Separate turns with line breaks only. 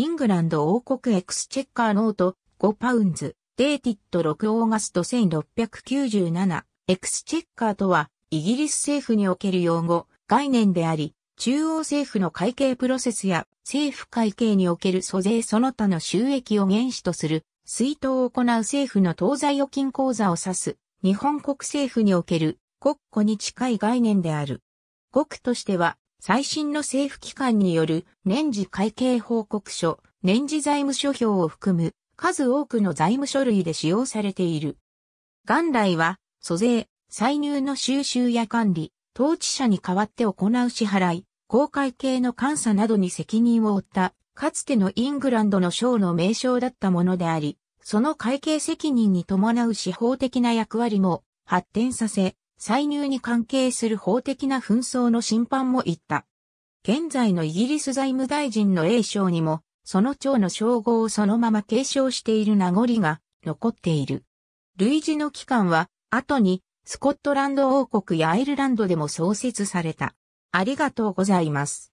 イングランド王国エ
クスチェッカーノート5パウンズ、デーティット6オーガスト1697、エクスチェッカーとは、イギリス政府における用語、概念であり、中央政府の会計プロセスや政府会計における租税その他の収益を原資とする、水筒を行う政府の東西預金口座を指す、日本国政府における国庫に近い概念である。国としては最新の政府機関による年次会計報告書、年次財務諸表を含む数多くの財務書類で使用されている。元来は、租税、歳入の収集や管理、当治者に代わって行う支払い、公会計の監査などに責任を負った、かつてのイングランドの省の名称だったものであり、その会計責任に伴う司法的な役割も発展させ、歳入に関係する法的な紛争の審判も言った。現在のイギリス財務大臣の英称にも、その長の称号をそのまま継承している名残が残っている。類似の機関は、後に、スコットランド王国やアイルランドでも創設された。ありがとう
ございます。